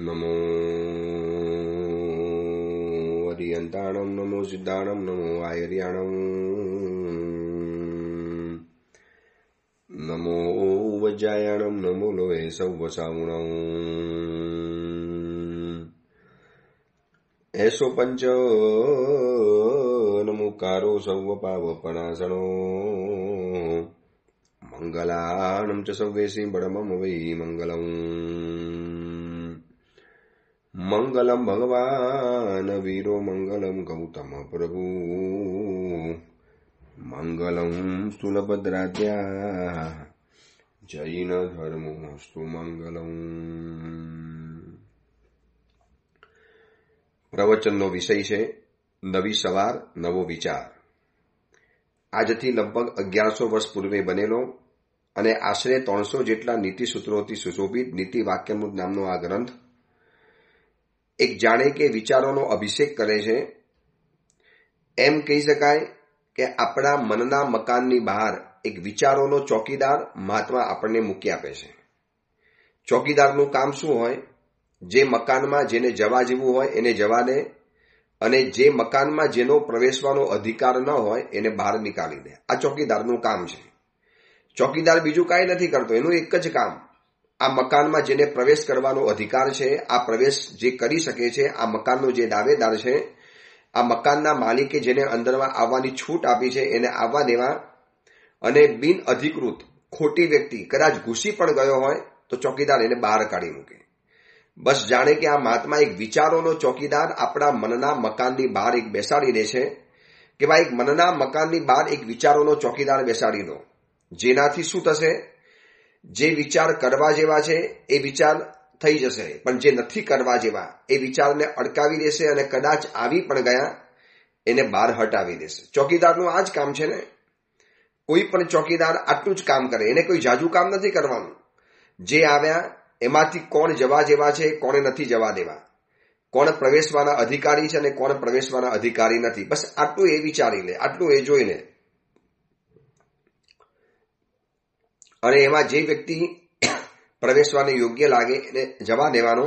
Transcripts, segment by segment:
नमो हरियन्ताणं नमो सिद्धाणं नमो आयर्याणम् नमो वज्रायाणं नमो लोहे सौवसावुणौ एषो पञ्च नमुकारो सौवपावपणासनो मङ्गलानं च सौगेशी वै मङ्गलम् મંગલમ ભગવાન વીરો મંગલમ ગૌતમ પ્રભુ મંગલમ સુલભદ્રાધ્યા જૈન ધર્મો હસ્તુ પ્રવચનનો વિષય છે નવી સવાર નવો વિચાર આજથી લગભગ અગિયારસો વર્ષ પૂર્વે બનેલો અને આશરે ત્રણસો જેટલા નીતિ સૂત્રોથી સુશોભિત નીતિ વાક્યમૃત નામનો આ ગ્રંથ એક જાણે કે વિચારોનો અભિષેક કરે છે એમ કહી શકાય કે આપણા મનના મકાનની બહાર એક વિચારોનો ચોકીદાર મહાત્મા આપણને મૂકી આપે છે ચોકીદારનું કામ શું હોય જે મકાનમાં જેને જવા જેવું હોય એને જવા દે અને જે મકાનમાં જેનો પ્રવેશવાનો અધિકાર ન હોય એને બહાર નીકાળી દે આ ચોકીદારનું કામ છે ચોકીદાર બીજું કાંઈ નથી કરતો એનું એક જ કામ આ મકાનમાં જેને પ્રવેશ કરવાનો અધિકાર છે આ પ્રવેશ જે કરી શકે છે આ મકાનનો જે દાવેદાર છે આ મકાનના માલિકે જેને અંદરમાં આવવાની છૂટ આપી છે એને આવવા દેવા અને બિન અધિકૃત ખોટી વ્યક્તિ કદાચ ઘૂસી પણ ગયો હોય તો ચોકીદાર એને બહાર કાઢી મૂકે બસ જાણે કે આ મહાત્મા એક વિચારોનો ચોકીદાર આપણા મનના મકાનની બહાર એક બેસાડી દે છે કે ભાઈ એક મનના મકાનની બહાર એક વિચારોનો ચોકીદાર બેસાડી દો જેનાથી શું થશે જે વિચાર કરવા જેવા છે એ વિચાર થઈ જશે પણ જે નથી કરવા જેવા એ વિચારને અડકાવી દેશે અને કદાચ આવી પણ ગયા એને બહાર હટાવી દેશે ચોકીદારનું આ જ કામ છે ને કોઈ પણ ચોકીદાર આટલું જ કામ કરે એને કોઈ જાજુ કામ નથી કરવાનું જે આવ્યા એમાંથી કોણ જવા જેવા છે કોણે નથી જવા દેવા કોણ પ્રવેશવાના અધિકારી છે અને કોણ પ્રવેશવાના અધિકારી નથી બસ આટલું એ વિચારી લે આટલું એ જોઈ લે અને એમાં જે વ્યક્તિ પ્રવેશવાને યોગ્ય લાગે એને જવા દેવાનો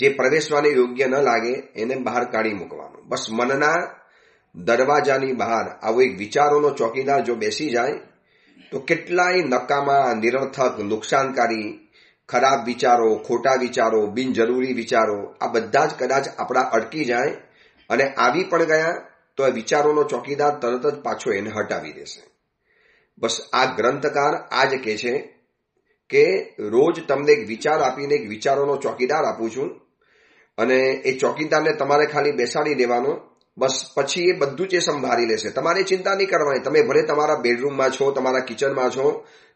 જે પ્રવેશવાને યોગ્ય ન લાગે એને બહાર કાઢી મૂકવાનો બસ મનના દરવાજાની બહાર આવો એક વિચારોનો ચોકીદાર જો બેસી જાય તો કેટલાય નકામા નિરર્થક નુકસાનકારી ખરાબ વિચારો ખોટા વિચારો બિનજરૂરી વિચારો આ બધા જ કદાચ આપણા અટકી જાય અને આવી પણ ગયા તો આ વિચારોનો ચોકીદાર તરત જ પાછો એને હટાવી દેશે બસ આ ગ્રંથકાર આ જ કહે છે કે રોજ તમને એક વિચાર આપીને એક વિચારોનો ચોકીદાર આપું છું અને એ ચોકીદારને તમારે ખાલી બેસાડી દેવાનો બસ પછી એ બધું જ એ સંભાળી લેશે તમારે ચિંતા નહીં કરવાની તમે ભલે તમારા બેડરૂમમાં છો તમારા કિચનમાં છો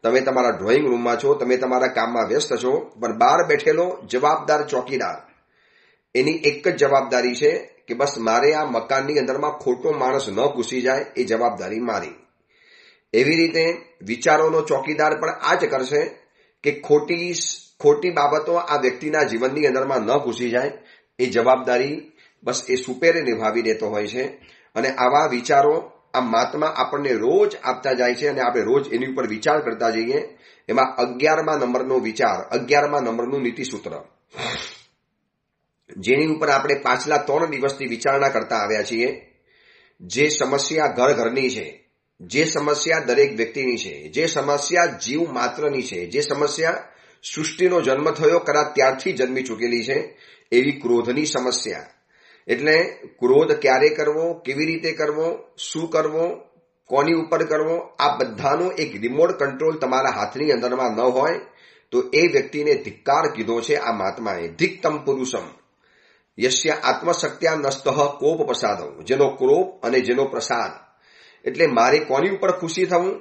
તમે તમારા ડ્રોઈંગ રૂમમાં છો તમે તમારા કામમાં વ્યસ્ત છો પણ બહાર બેઠેલો જવાબદાર ચોકીદાર એની એક જ જવાબદારી છે કે બસ મારે આ મકાનની અંદરમાં ખોટો માણસ ન ઘૂસી જાય એ જવાબદારી મારી એવી રીતે વિચારોનો ચોકીદાર પણ આ જ કરશે કે ખોટી ખોટી બાબતો આ વ્યક્તિના જીવનની અંદરમાં ન ઘૂસી જાય એ જવાબદારી બસ એ સુપેરે નિભાવી દેતો હોય છે અને આવા વિચારો આ મહાત્મા આપણને રોજ આપતા જાય છે અને આપણે રોજ એની ઉપર વિચાર કરતા જઈએ એમાં અગિયારમા નંબરનો વિચાર અગિયારમા નંબરનું નીતિસૂત્ર જેની ઉપર આપણે પાછલા ત્રણ દિવસથી વિચારણા કરતા આવ્યા છીએ જે સમસ્યા ઘર ઘરની છે જે સમસ્યા દરેક વ્યક્તિની છે જે સમસ્યા જીવ માત્રની છે જે સમસ્યા સૃષ્ટિનો જન્મ થયો કદાચ ત્યારથી જન્મી ચૂકેલી છે એવી ક્રોધની સમસ્યા એટલે ક્રોધ ક્યારે કરવો કેવી રીતે કરવો શું કરવો કોની ઉપર કરવો આ બધાનો એક રિમોટ કંટ્રોલ તમારા હાથની અંદરમાં ન હોય તો એ વ્યક્તિને ધિક્કાર કીધો છે આ મહાત્માએ ધિક્તમ પુરુષમ યશ્ય આત્મશક્ત્યા નસ્તઃ કોપ પ્રસાદો જેનો ક્રોપ અને જેનો પ્રસાદ એટલે મારે કોની ઉપર ખુશી થવું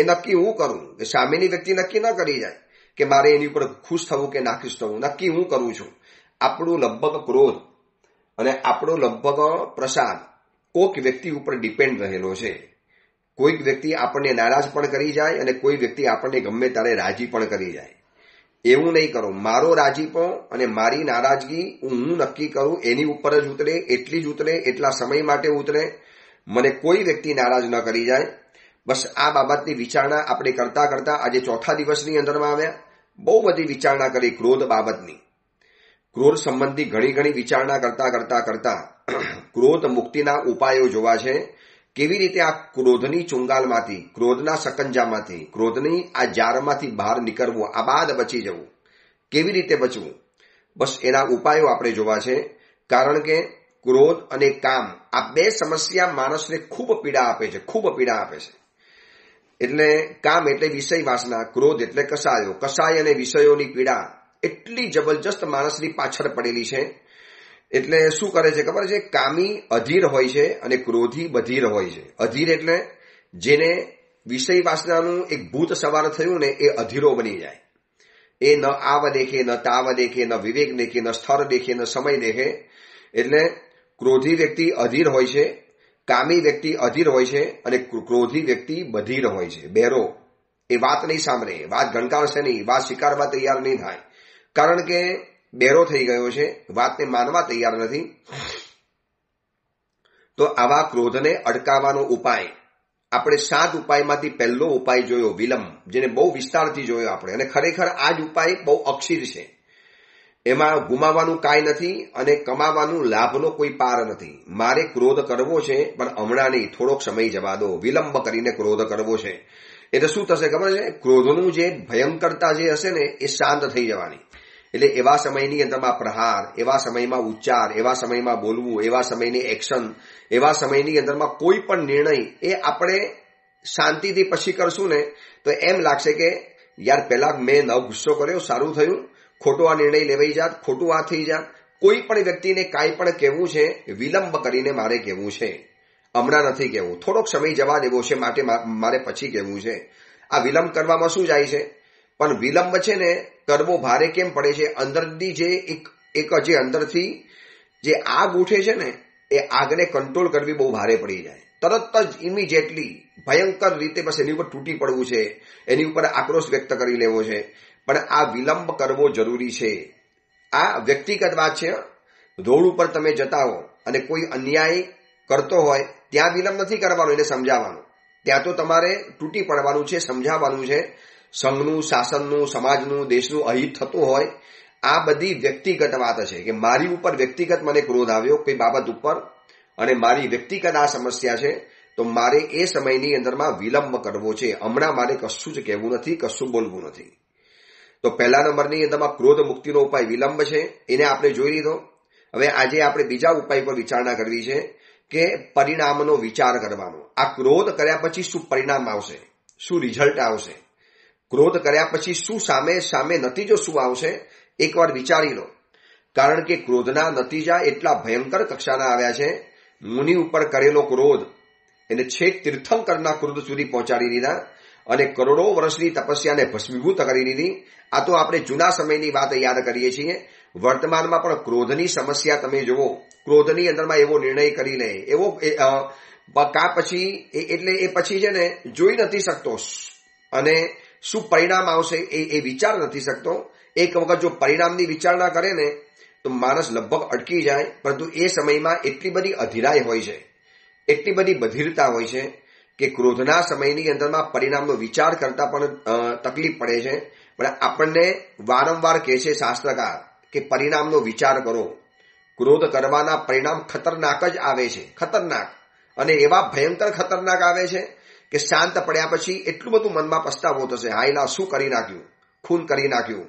એ નક્કી હું કરું કે સામેની વ્યક્તિ નક્કી ન કરી જાય કે મારે એની ઉપર ખુશ થવું કે નાખુશ થવું નક્કી હું કરું છું આપણું લગભગ ક્રોધ અને આપણો લગભગ પ્રસાદ કોઈક વ્યક્તિ ઉપર ડિપેન્ડ રહેલો છે કોઈક વ્યક્તિ આપણને નારાજ પણ કરી જાય અને કોઈ વ્યક્તિ આપણને ગમે ત્યારે રાજી પણ કરી જાય એવું નહીં કરો મારો રાજીપો અને મારી નારાજગી હું નક્કી કરું એની ઉપર જ ઉતરે એટલી જ ઉતરે એટલા સમય માટે ઉતરે મને કોઈ વ્યક્તિ નારાજ ન કરી જાય બસ આ બાબતની વિચારણા આપણે કરતા કરતા આજે ચોથા દિવસની અંદરમાં આવ્યા બહુ બધી વિચારણા કરી ક્રોધ બાબતની ક્રોધ સંબંધી ઘણી ઘણી વિચારણા કરતા કરતા કરતા ક્રોધ મુક્તિના ઉપાયો જોવા છે કેવી રીતે આ ક્રોધની ચુંગાલમાંથી ક્રોધના સકંજામાંથી ક્રોધની આ જારમાંથી બહાર નીકળવું આ બાદ બચી જવું કેવી રીતે બચવું બસ એના ઉપાયો આપણે જોવા છે કારણ કે ક્રોધ અને કામ આ બે સમસ્યા માણસને ખૂબ પીડા આપે છે ખૂબ પીડા આપે છે એટલે કામ એટલે વિષય વાસના ક્રોધ એટલે કસાયો કસાય અને વિષયોની પીડા એટલી જબરજસ્ત માણસની પાછળ પડેલી છે એટલે શું કરે છે ખબર છે કામી અધીર હોય છે અને ક્રોધી બધીર હોય છે અધીર એટલે જેને વિષય વાસનાનું એક ભૂત સવાર થયું ને એ અધીરો બની જાય એ ન આવ દેખે ન તાવ દેખે ન વિવેક દેખે ન સ્થળ દેખે ન સમય દેખે એટલે ક્રોધી વ્યક્તિ અધીર હોય છે કામી વ્યક્તિ અધીર હોય છે અને ક્રોધી વ્યક્તિ બધીર હોય છે બેરો એ વાત નહીં સાંભળે વાત ગણકારશે નહીં વાત સ્વીકારવા તૈયાર નહીં થાય કારણ કે બેરો થઈ ગયો છે વાતને માનવા તૈયાર નથી તો આવા ક્રોધને અટકાવવાનો ઉપાય આપણે સાત ઉપાયમાંથી પહેલો ઉપાય જોયો વિલંબ જેને બહુ વિસ્તારથી જોયો આપણે અને ખરેખર આ જ ઉપાય બહુ અક્ષીર છે એમાં ગુમાવવાનું કાંઈ નથી અને કમાવાનું લાભનો કોઈ પાર નથી મારે ક્રોધ કરવો છે પણ હમણાં નહીં થોડોક સમય જવા દો વિલંબ કરીને ક્રોધ કરવો છે એટલે શું થશે ખબર છે ક્રોધનું જે ભયંકરતા જે હશે ને એ શાંત થઈ જવાની એટલે એવા સમયની અંદરમાં પ્રહાર એવા સમયમાં ઉચ્ચાર એવા સમયમાં બોલવું એવા સમયની એક્શન એવા સમયની અંદરમાં કોઈ પણ નિર્ણય એ આપણે શાંતિથી પછી કરશું ને તો એમ લાગશે કે યાર પહેલા મેં ન ગુસ્સો કર્યો સારું થયું ખોટો આ નિર્ણય લેવાઈ જાત ખોટું આ થઈ જાત કોઈ પણ વ્યક્તિને કાંઈ પણ કહેવું છે વિલંબ કરીને મારે કહેવું છે હમણાં નથી કહેવું થોડોક સમય જવા દેવો છે માટે મારે પછી કહેવું છે આ વિલંબ કરવામાં શું જાય છે પણ વિલંબ છે ને કરવો ભારે કેમ પડે છે અંદરથી જે એક એક જે અંદરથી જે આગ ઉઠે છે ને એ આગને કંટ્રોલ કરવી બહુ ભારે પડી જાય તરત જ ઇમિડિયેટલી ભયંકર રીતે બસ એની ઉપર તૂટી પડવું છે એની ઉપર આક્રોશ વ્યક્ત કરી લેવો છે પણ આ વિલંબ કરવો જરૂરી છે આ વ્યક્તિગત વાત છે રોડ ઉપર તમે જતા હો અને કોઈ અન્યાય કરતો હોય ત્યાં વિલંબ નથી કરવાનો એને સમજાવવાનું ત્યાં તો તમારે તૂટી પડવાનું છે સમજાવવાનું છે સંઘનું શાસનનું સમાજનું દેશનું અહિત થતું હોય આ બધી વ્યક્તિગત વાત છે કે મારી ઉપર વ્યક્તિગત મને ક્રોધ આવ્યો કોઈ બાબત ઉપર અને મારી વ્યક્તિગત આ સમસ્યા છે તો મારે એ સમયની અંદરમાં વિલંબ કરવો છે હમણાં મારે કશું જ કહેવું નથી કશું બોલવું નથી તો પહેલા નંબરની અંદરમાં ક્રોધ મુક્તિનો ઉપાય વિલંબ છે એને આપણે જોઈ લીધો હવે આજે આપણે બીજા ઉપાય પર વિચારણા કરવી છે કે પરિણામનો વિચાર કરવાનો આ ક્રોધ કર્યા પછી શું પરિણામ આવશે શું રિઝલ્ટ આવશે ક્રોધ કર્યા પછી શું સામે સામે નતીજો શું આવશે એકવાર વિચારી લો કારણ કે ક્રોધના નતીજા એટલા ભયંકર કક્ષાના આવ્યા છે મુનિ ઉપર કરેલો ક્રોધ એને છેક તીર્થંકરના ક્રોધ સુધી પહોંચાડી દીધા અને કરોડો વર્ષની તપસ્યાને ભસ્મીભૂત કરી દીધી આ તો આપણે જૂના સમયની વાત યાદ કરીએ છીએ વર્તમાનમાં પણ ક્રોધની સમસ્યા તમે જુઓ ક્રોધની અંદરમાં એવો નિર્ણય કરી લે એવો કા પછી એટલે એ પછી છે ને જોઈ નથી શકતો અને શું પરિણામ આવશે એ એ વિચાર નથી શકતો એક વખત જો પરિણામની વિચારણા કરે ને તો માણસ લગભગ અટકી જાય પરંતુ એ સમયમાં એટલી બધી અધિરાય હોય છે એટલી બધી બધીરતા હોય છે કે ક્રોધના સમયની અંદરમાં પરિણામનો વિચાર કરતા પણ તકલીફ પડે છે પણ આપણને વારંવાર કહે છે શાસ્ત્રકાર કે પરિણામનો વિચાર કરો ક્રોધ કરવાના પરિણામ ખતરનાક જ આવે છે ખતરનાક અને એવા ભયંકર ખતરનાક આવે છે કે શાંત પડ્યા પછી એટલું બધું મનમાં પસ્તાવો થશે હાઈલા શું કરી નાખ્યું ખૂન કરી નાખ્યું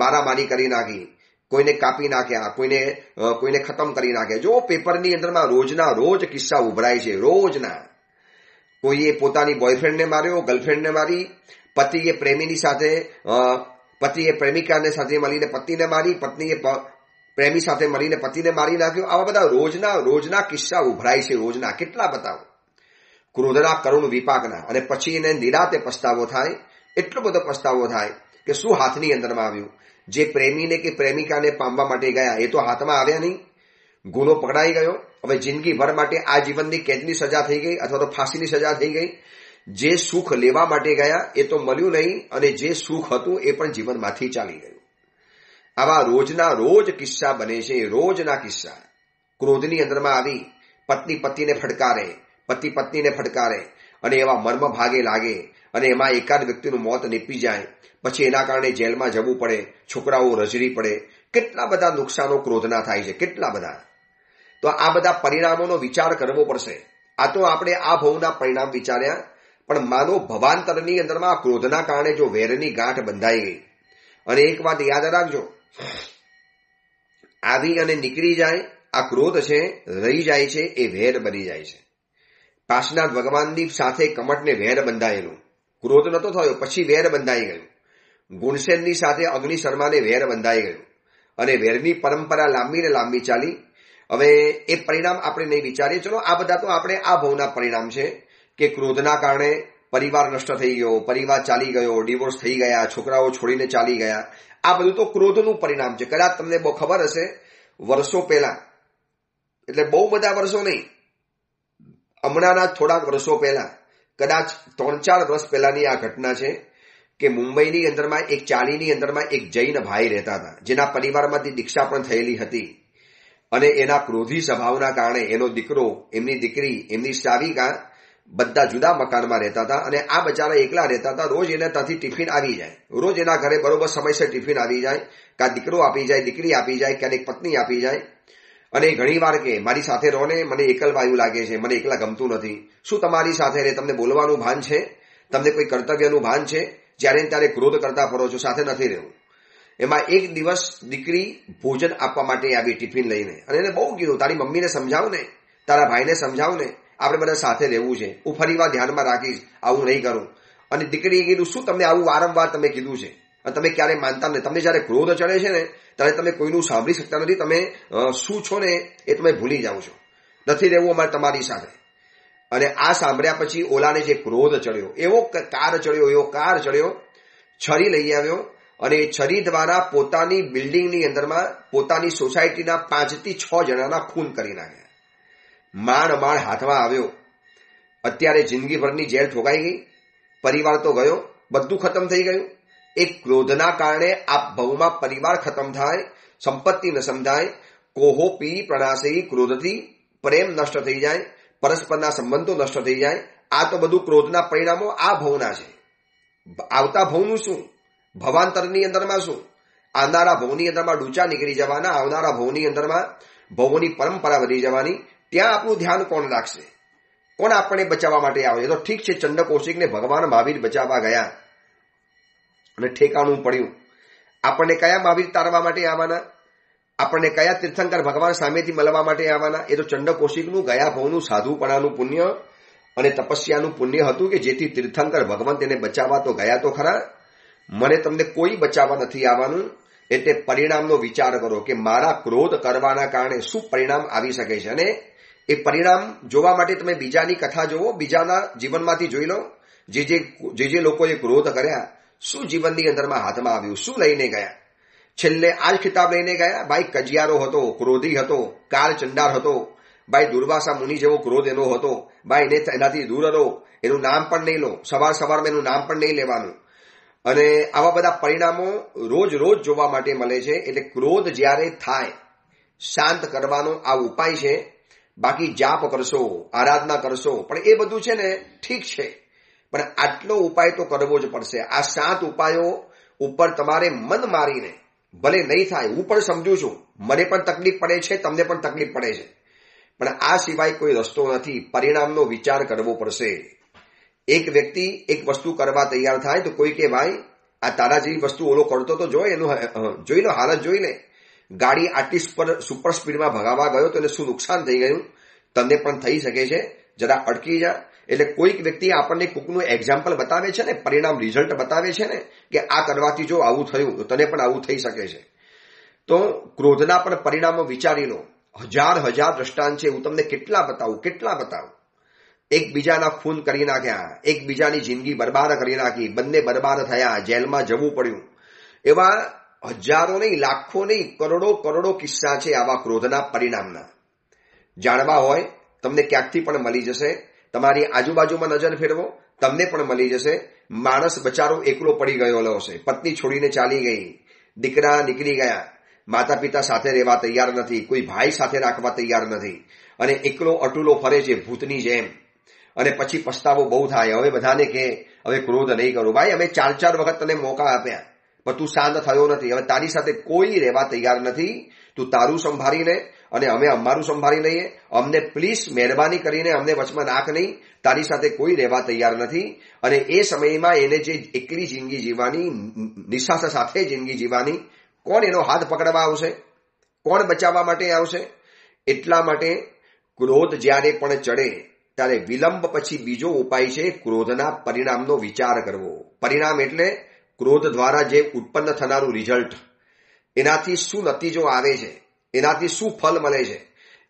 મારામારી કરી નાખી કોઈને કાપી નાખ્યા કોઈને કોઈને ખતમ કરી નાખ્યા જો પેપરની અંદરમાં રોજના રોજ કિસ્સા ઉભરાય છે રોજના કોઈએ પોતાની બોયફ્રેન્ડને માર્યો ગર્લફ્રેન્ડને મારી પતિએ પ્રેમીની સાથે પતિએ પ્રેમિકાને સાથે મળીને પતિને મારી પત્નીએ પ્રેમી સાથે મળીને પતિને મારી નાખ્યો આવા બધા રોજના રોજના કિસ્સા ઉભરાય છે રોજના કેટલા બતાવો ક્રોધના કરુણ વિપાકના અને પછી એને નિરાતે પસ્તાવો થાય એટલો બધો પસ્તાવો થાય કે શું હાથની અંદરમાં આવ્યું જે પ્રેમીને કે પ્રેમિકાને પામવા માટે ગયા એ તો હાથમાં આવ્યા નહીં ગુનો પકડાઈ ગયો હવે જિંદગીભર માટે આ જીવનની કેદની સજા થઈ ગઈ અથવા તો ફાંસીની સજા થઈ ગઈ જે સુખ લેવા માટે ગયા એ તો મળ્યું નહીં અને જે સુખ હતું એ પણ જીવનમાંથી ચાલી ગયું આવા રોજના રોજ કિસ્સા બને છે રોજના કિસ્સા ક્રોધની અંદરમાં આવી પત્ની પતિને ફટકારે પતિ પત્નીને ફટકારે અને એવા મર્મ ભાગે લાગે અને એમાં એકાદ વ્યક્તિનું મોત નીપી જાય પછી એના કારણે જેલમાં જવું પડે છોકરાઓ રજરી પડે કેટલા બધા નુકસાનો ક્રોધના થાય છે કેટલા બધા તો આ બધા પરિણામોનો વિચાર કરવો પડશે આ તો આપણે આ ભવના પરિણામ વિચાર્યા પણ માનો ભવાંતરની અંદરમાં ક્રોધના કારણે જો વેરની ગાંઠ બંધાઈ ગઈ અને એક વાત યાદ રાખજો આવી અને નીકળી જાય આ ક્રોધ છે રહી જાય છે એ વેર બની જાય છે પાર્શનાથ ભગવાનની સાથે કમટને વેર બંધાયેલું ક્રોધ નતો થયો પછી વેર બંધાઈ ગયું ગુણસેનની સાથે અગ્નિ શર્માને વેર બંધાઈ ગયું અને વેરની પરંપરા લાંબી ને લાંબી ચાલી હવે એ પરિણામ આપણે નહીં વિચારીએ ચલો આ બધા તો આપણે આ ભવના પરિણામ છે કે ક્રોધના કારણે પરિવાર નષ્ટ થઈ ગયો પરિવાર ચાલી ગયો ડિવોર્સ થઈ ગયા છોકરાઓ છોડીને ચાલી ગયા આ બધું તો ક્રોધનું પરિણામ છે કદાચ તમને બહુ ખબર હશે વર્ષો પહેલા એટલે બહુ બધા વર્ષો નહીં હમણાંના થોડાક વર્ષો પહેલા કદાચ ત્રણ ચાર વર્ષ પહેલાની આ ઘટના છે કે મુંબઈની અંદરમાં એક ચાલીની અંદરમાં એક જૈન ભાઈ રહેતા હતા જેના પરિવારમાંથી દીક્ષા પણ થયેલી હતી અને એના ક્રોધી સ્વભાવના કારણે એનો દીકરો એમની દીકરી એમની શ્રાવિકા બધા જુદા મકાનમાં રહેતા હતા અને આ બચારા એકલા રહેતા હતા રોજ એના ત્યાંથી ટિફિન આવી જાય રોજ એના ઘરે બરોબર સમયસર ટિફિન આવી જાય કાં દીકરો આપી જાય દીકરી આપી જાય ક્યારેક પત્ની આપી જાય અને ઘણી વાર કે મારી સાથે રહો ને મને એકલવાયું લાગે છે મને એકલા ગમતું નથી શું તમારી સાથે રહે તમને બોલવાનું ભાન છે તમને કોઈ કર્તવ્યનું ભાન છે જ્યારે ત્યારે ક્રોધ કરતા ફરો છો સાથે નથી રહેવું એમાં એક દિવસ દીકરી ભોજન આપવા માટે આવી ટિફિન લઈને અને એને બહુ કીધું તારી મમ્મીને સમજાવ ને તારા ભાઈને સમજાવ ને આપણે બધા સાથે રહેવું છે હું ફરી વાર ધ્યાનમાં રાખીશ આવું નહીં કરું અને દીકરીએ કીધું શું તમને આવું વારંવાર તમે કીધું છે અને તમે ક્યારે માનતા નથી તમને જયારે ક્રોધ ચડે છે ને ત્યારે તમે કોઈનું સાંભળી શકતા નથી તમે શું છો ને એ તમે ભૂલી જાઓ છો નથી રહેવું અમારે તમારી સાથે અને આ સાંભળ્યા પછી ઓલાને જે ક્રોધ ચડ્યો એવો કાર ચડ્યો એવો કાર ચડ્યો છરી લઈ આવ્યો અને છરી દ્વારા પોતાની બિલ્ડિંગની અંદરમાં પોતાની સોસાયટીના પાંચથી છ જણાના ખૂન કરી નાખ્યા માણ માણ હાથમાં આવ્યો અત્યારે જિંદગીભરની જેલ ઠોકાઈ ગઈ પરિવાર તો ગયો બધું ખતમ થઈ ગયું એ ક્રોધના કારણે આ ભવમાં પરિવાર ખતમ થાય સંપત્તિ ન સમજાય કોહો પી પ્રણાસી ક્રોધથી પ્રેમ નષ્ટ થઈ જાય પરસ્પરના સંબંધો નષ્ટ થઈ જાય આ તો બધું ક્રોધના પરિણામો આ ભવના છે આવતા ભવનું શું ભવાંતરની અંદરમાં શું આવનારા ભવની અંદરમાં ડૂચા નીકળી જવાના આવનારા ભવની અંદરમાં ભવોની પરંપરા વધી જવાની ત્યાં આપણું ધ્યાન કોણ રાખશે કોણ આપણે બચાવવા માટે આવે તો ઠીક છે ચંડ કૌશિકને ભગવાન મહાવીર બચાવવા ગયા અને ઠેકાણું પડ્યું આપણને કયા મહાવીર તારવા માટે આવવાના આપણને કયા તીર્થંકર ભગવાન સામેથી મળવા માટે આવવાના એ તો ચંડ કૌશિકનું ગયા ભવનું સાધુપણાનું પુણ્ય અને તપસ્યાનું પુણ્ય હતું કે જેથી તીર્થંકર ભગવાન તેને બચાવવા તો ગયા તો ખરા મને તમને કોઈ બચાવવા નથી આવવાનું એટલે પરિણામનો વિચાર કરો કે મારા ક્રોધ કરવાના કારણે શું પરિણામ આવી શકે છે અને એ પરિણામ જોવા માટે તમે બીજાની કથા જોવો બીજાના જીવનમાંથી જોઈ લો જે જે જે જે લોકોએ ક્રોધ કર્યા શું જીવનની અંદરમાં હાથમાં આવ્યું શું લઈને ગયા છેલ્લે આ જ ખિતાબ લઈને ગયા ભાઈ કજિયારો હતો ક્રોધી હતો કાળ ચંડાર હતો ભાઈ દુર્વાસા મુનિ જેવો ક્રોધ એનો હતો ભાઈ એને એનાથી દૂર હતો એનું નામ પણ નહીં લો સવાર સવારમાં એનું નામ પણ નહીં લેવાનું અને આવા બધા પરિણામો રોજ રોજ જોવા માટે મળે છે એટલે ક્રોધ જ્યારે થાય શાંત કરવાનો આ ઉપાય છે બાકી જાપ કરશો આરાધના કરશો પણ એ બધું છે ને ઠીક છે પણ આટલો ઉપાય તો કરવો જ પડશે આ સાત ઉપાયો ઉપર તમારે મન મારીને ભલે નહીં થાય હું પણ સમજું છું મને પણ તકલીફ પડે છે તમને પણ તકલીફ પડે છે પણ આ સિવાય કોઈ રસ્તો નથી પરિણામનો વિચાર કરવો પડશે એક વ્યક્તિ એક વસ્તુ કરવા તૈયાર થાય તો કોઈ કે ભાઈ આ તારા જેવી વસ્તુ ઓલો કરતો તો જોય એનું જોઈ લો હાલત જોઈ લે ગાડી આટલી સુપર સુપર સ્પીડમાં ભગાવા ગયો તો એને શું નુકસાન થઈ ગયું તને પણ થઈ શકે છે જરા અટકી જા એટલે કોઈક વ્યક્તિ આપણને કોકનું એક્ઝામ્પલ બતાવે છે ને પરિણામ રિઝલ્ટ બતાવે છે ને કે આ કરવાથી જો આવું થયું તો તને પણ આવું થઈ શકે છે તો ક્રોધના પણ પરિણામો વિચારી લો હજાર હજાર દ્રષ્ટાંત છે હું તમને કેટલા બતાવું કેટલા બતાવું એકબીજાના ખૂન કરી નાખ્યા એકબીજાની જિંદગી બરબાદ કરી નાખી બંને બરબાદ થયા જેલમાં જવું પડ્યું એવા હજારો નહીં લાખો નહીં કરોડો કરોડો કિસ્સા છે આવા ક્રોધના પરિણામના જાણવા હોય તમને ક્યાંકથી પણ મળી જશે તમારી આજુબાજુમાં નજર ફેરવો તમને પણ મળી જશે માણસ બચારો એકલો પડી ગયો હશે પત્ની છોડીને ચાલી ગઈ દીકરા નીકળી ગયા માતા પિતા સાથે રહેવા તૈયાર નથી કોઈ ભાઈ સાથે રાખવા તૈયાર નથી અને એકલો અટુલો ફરે છે ભૂતની જેમ અને પછી પસ્તાવો બહુ થાય હવે બધાને કે હવે ક્રોધ નહીં કરું ભાઈ અમે ચાર ચાર વખત તને મોકા આપ્યા પણ તું શાંત થયો નથી હવે તારી સાથે કોઈ રહેવા તૈયાર નથી તું તારું સંભાળી લે અને અમે અમારું સંભાળી લઈએ અમને પ્લીઝ મહેરબાની કરીને અમને વચમાં નાખ નહીં તારી સાથે કોઈ રહેવા તૈયાર નથી અને એ સમયમાં એને જે એકલી જિંદગી જીવવાની નિશાસા સાથે જિંદગી જીવવાની કોણ એનો હાથ પકડવા આવશે કોણ બચાવવા માટે આવશે એટલા માટે ક્રોધ જ્યારે પણ ચડે ત્યારે વિલંબ પછી બીજો ઉપાય છે ક્રોધના પરિણામનો વિચાર કરવો પરિણામ એટલે ક્રોધ દ્વારા જે ઉત્પન્ન થનારું રિઝલ્ટ એનાથી શું નતીજો આવે છે એનાથી શું ફલ મળે છે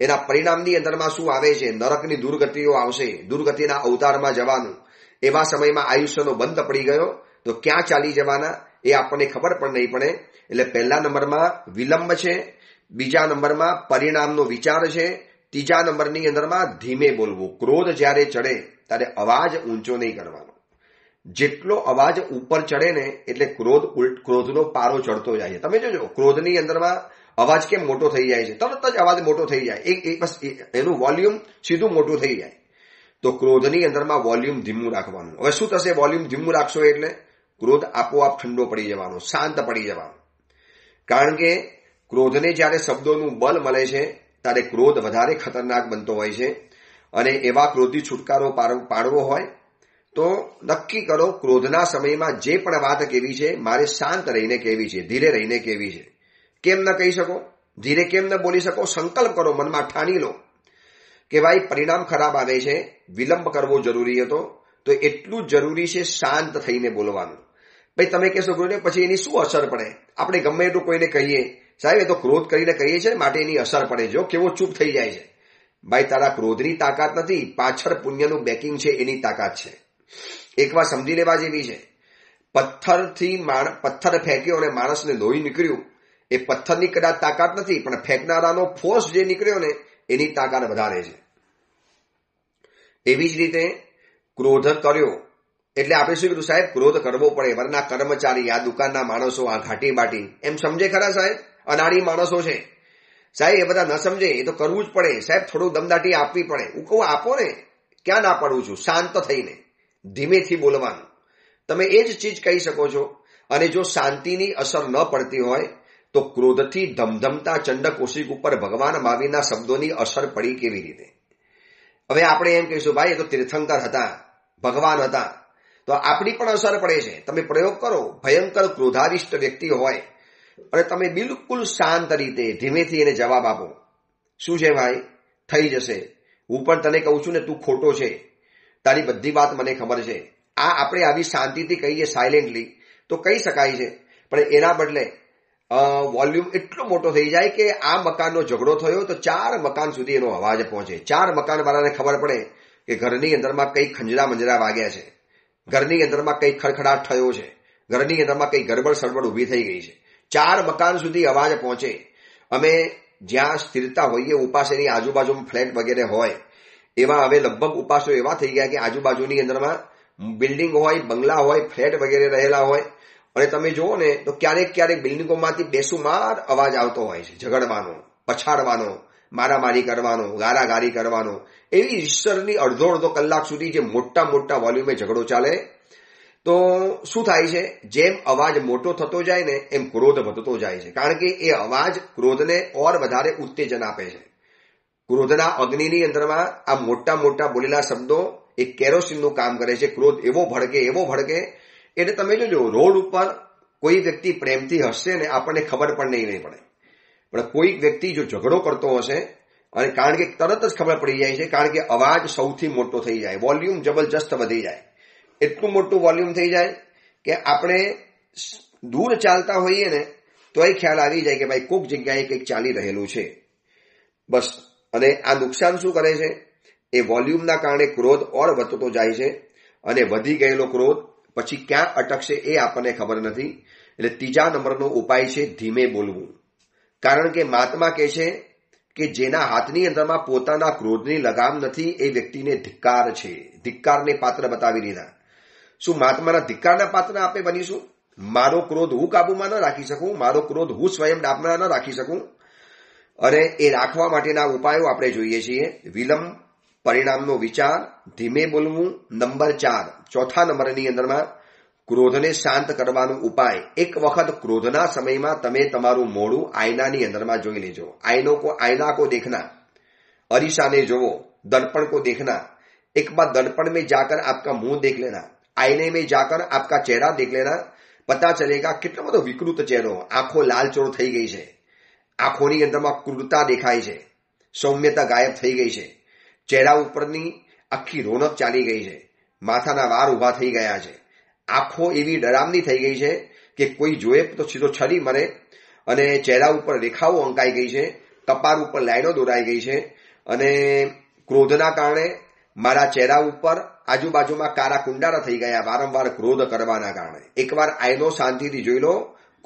એના પરિણામની અંદરમાં શું આવે છે નરકની દુર્ગતિઓ આવશે દુર્ગતિના અવતારમાં જવાનું એવા સમયમાં આયુષ્યનો બંધ પડી ગયો તો ક્યાં ચાલી જવાના એ આપણને ખબર પણ નહીં પડે એટલે પહેલા નંબરમાં વિલંબ છે બીજા નંબરમાં પરિણામનો વિચાર છે ત્રીજા નંબરની અંદરમાં ધીમે બોલવું ક્રોધ જ્યારે ચડે ત્યારે અવાજ ઊંચો નહીં કરવાનો જેટલો અવાજ ઉપર ચડે ને એટલે ક્રોધ ક્રોધનો પારો ચડતો જાય છે તમે જોજો ક્રોધની અંદરમાં અવાજ કેમ મોટો થઈ જાય છે તરત જ અવાજ મોટો થઈ જાય એક બસ એનું વોલ્યુમ સીધું મોટું થઈ જાય તો ક્રોધની અંદરમાં વોલ્યુમ ધીમું રાખવાનું હવે શું થશે વોલ્યુમ ધીમું રાખશો એટલે ક્રોધ આપોઆપ ઠંડો પડી જવાનો શાંત પડી જવાનો કારણ કે ક્રોધને જ્યારે શબ્દોનું બલ મળે છે ત્યારે ક્રોધ વધારે ખતરનાક બનતો હોય છે અને એવા ક્રોધથી છુટકારો પાડવો હોય તો નક્કી કરો ક્રોધના સમયમાં જે પણ વાત કેવી છે મારે શાંત રહીને કેવી છે ધીરે રહીને કેવી છે કેમ ન કહી શકો ધીરે કેમ ન બોલી શકો સંકલ્પ કરો મનમાં ઠાની લો કે ભાઈ પરિણામ ખરાબ આવે છે વિલંબ કરવો જરૂરી હતો તો એટલું જરૂરી છે શાંત થઈને બોલવાનું ભાઈ તમે કહેશો ને પછી એની શું અસર પડે આપણે ગમે એટલું કોઈને કહીએ સાહેબ એ તો ક્રોધ કરીને કહીએ છીએ માટે એની અસર પડે જો કેવો ચૂપ થઈ જાય છે ભાઈ તારા ક્રોધની તાકાત નથી પાછળ પુણ્યનું બેકિંગ છે એની તાકાત છે એકવાર સમજી લેવા જેવી છે પથ્થરથી પથ્થર ફેંક્યો અને માણસને લોહી નીકળ્યું એ પથ્થરની કદાચ તાકાત નથી પણ ફેંકનારાનો ફોર્સ જે નીકળ્યો ને એની તાકાત વધારે છે એવી જ રીતે ક્રોધ કર્યો એટલે આપણે શું કીધું સાહેબ ક્રોધ કરવો પડે વરના કર્મચારી આ દુકાનના માણસો આ ઘાટી બાટી એમ સમજે ખરા સાહેબ અનાડી માણસો છે સાહેબ એ બધા ન સમજે એ તો કરવું જ પડે સાહેબ થોડું દમદાટી આપવી પડે હું કહું આપો ને ક્યાં ના પાડું છું શાંત થઈને ધીમેથી બોલવાનું તમે એ જ ચીજ કહી શકો છો અને જો શાંતિની અસર ન પડતી હોય તો ક્રોધથી ધમધમતા ચંડકોશિક ઉપર ભગવાન માવીના શબ્દોની અસર પડી કેવી રીતે હવે આપણે એમ કહીશું ભાઈ એ તો તીર્થંકર હતા ભગવાન હતા તો આપણી પણ અસર પડે છે તમે પ્રયોગ કરો ભયંકર ક્રોધારિષ્ટ વ્યક્તિ હોય અને તમે બિલકુલ શાંત રીતે ધીમેથી એને જવાબ આપો શું છે ભાઈ થઈ જશે હું પણ તને કહું છું ને તું ખોટો છે તારી બધી વાત મને ખબર છે આ આપણે આવી શાંતિથી કહીએ સાયલેન્ટલી તો કહી શકાય છે પણ એના બદલે વોલ્યુમ એટલો મોટો થઈ જાય કે આ મકાનનો ઝઘડો થયો તો ચાર મકાન સુધી એનો અવાજ પહોંચે ચાર મકાનવાળાને ખબર પડે કે ઘરની અંદરમાં કઈ ખંજરા મંજરા વાગ્યા છે ઘરની અંદરમાં કઈ ખડખડાટ થયો છે ઘરની અંદરમાં કઈ ગરબડ સડબડ ઊભી થઈ ગઈ છે ચાર મકાન સુધી અવાજ પહોંચે અમે જ્યાં સ્થિરતા હોઈએ ઉપાસેની આજુબાજુમાં ફ્લેટ વગેરે હોય એવા હવે લગભગ ઉપાસો એવા થઈ ગયા કે આજુબાજુની અંદરમાં બિલ્ડિંગ હોય બંગલા હોય ફ્લેટ વગેરે રહેલા હોય અને તમે જુઓ ને તો ક્યારેક ક્યારેક બિલ્ડિંગોમાંથી બેસુમાર અવાજ આવતો હોય છે ઝઘડવાનો પછાડવાનો મારામારી કરવાનો ગારાગારી કરવાનો એવી ઈશ્વરની અડધો અડધો કલાક સુધી જે મોટા મોટા વોલ્યુમે ઝઘડો ચાલે તો શું થાય છે જેમ અવાજ મોટો થતો જાય ને એમ ક્રોધ વધતો જાય છે કારણ કે એ અવાજ ક્રોધને ઓર વધારે ઉત્તેજન આપે છે ક્રોધના અગ્નિની અંદરમાં આ મોટા મોટા બોલેલા શબ્દો એ કેરોસીનનું કામ કરે છે ક્રોધ એવો ભડકે એવો ભડકે એટલે તમે જો જોજો રોડ ઉપર કોઈ વ્યક્તિ પ્રેમથી હસશે ને આપણને ખબર પણ નહીં નહીં પડે પણ કોઈ વ્યક્તિ જો ઝઘડો કરતો હશે અને કારણ કે તરત જ ખબર પડી જાય છે કારણ કે અવાજ સૌથી મોટો થઈ જાય વોલ્યુમ જબરજસ્ત વધી જાય એટલું મોટું વોલ્યુમ થઈ જાય કે આપણે દૂર ચાલતા હોઈએ ને તો એ ખ્યાલ આવી જાય કે ભાઈ કોઈક જગ્યાએ કંઈક ચાલી રહેલું છે બસ અને આ નુકસાન શું કરે છે એ વોલ્યુમના કારણે ક્રોધ ઓર વધતો જાય છે અને વધી ગયેલો ક્રોધ પછી ક્યાં અટકશે એ આપણને ખબર નથી એટલે ત્રીજા નંબરનો ઉપાય છે ધીમે બોલવું કારણ કે મહાત્મા કહે છે કે જેના હાથની અંદરમાં પોતાના ક્રોધની લગામ નથી એ વ્યક્તિને ધિક્કાર છે ધિક્કારને પાત્ર બતાવી દીધા શું મહાત્માના ધિક્કારના પાત્ર આપણે બનીશું મારો ક્રોધ હું કાબુમાં ન રાખી શકું મારો ક્રોધ હું સ્વયં ડાપમાં ન રાખી શકું અને એ રાખવા માટેના ઉપાયો આપણે જોઈએ છીએ વિલંબ પરિણામનો વિચાર ધીમે બોલવું નંબર ચાર ચોથા નંબરની અંદરમાં ક્રોધને શાંત કરવાનો ઉપાય એક વખત ક્રોધના સમયમાં તમે તમારું મોડું આયનાની અંદરમાં જોઈ લેજો આયનો કો આયના કો દેખના અરીસાને જોવો દર્પણ કો દેખના એક બાર દર્પણ મેં જાકર આપકા મુંહ દેખ લેના આઈને में जाकर आपका चेहरा देख लेना પતા ચલેગા કેટલો બધો વિકૃત ચહેરો આંખો લાલચોળ થઈ ગઈ છે આંખોની અંદરમાં ક્રૂરતા દેખાય છે સૌમ્યતા ગાયબ થઈ ગઈ છે ચહેરા ઉપરની આખી રોનક ચાલી ગઈ છે માથાના વાર ઊભા થઈ ગયા છે આંખો એવી ડરામની થઈ ગઈ છે કે કોઈ જોએ તો સીધો છરી મરે અને ચહેરા ઉપર રેખાઓ અંકાઈ ગઈ છે કપાર ઉપર લાઈનો દોરાઈ ગઈ છે અને ક્રોધના કારણે મારા ચહેરા ઉપર આજુબાજુમાં કારા કુંડારા થઈ ગયા વારંવાર ક્રોધ કરવાના કારણે એકવાર આયનો શાંતિથી જોઈ લો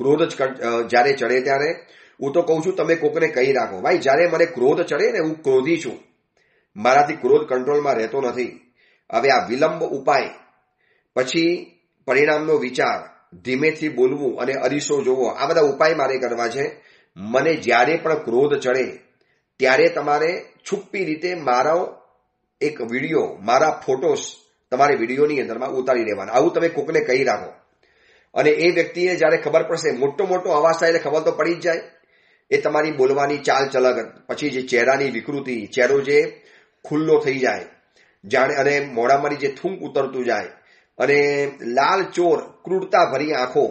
ક્રોધ જ્યારે ચડે ત્યારે હું તો કહું છું તમે કોકને કહી રાખો ભાઈ જ્યારે મને ક્રોધ ચડે ને હું ક્રોધી છું મારાથી ક્રોધ કંટ્રોલમાં રહેતો નથી હવે આ વિલંબ ઉપાય પછી પરિણામનો વિચાર ધીમેથી બોલવું અને અરીસો જોવો આ બધા ઉપાય મારે કરવા છે મને જ્યારે પણ ક્રોધ ચડે ત્યારે તમારે છુપ્પી રીતે મારો એક વિડીયો મારા ફોટોસ તમારે વિડીયોની અંદરમાં ઉતારી લેવાના આવું તમે કોકને કહી રાખો અને એ વ્યક્તિએ જ્યારે ખબર પડશે મોટો મોટો અવાજ થાય એટલે ખબર તો પડી જ જાય એ તમારી બોલવાની ચાલ ચલગત પછી જે ચહેરાની વિકૃતિ ચહેરો જે ખુલ્લો થઈ જાય જાણે અને મોઢામાંની જે થૂંક ઉતરતું જાય અને લાલ ચોર ક્રૂરતા ભરી આંખો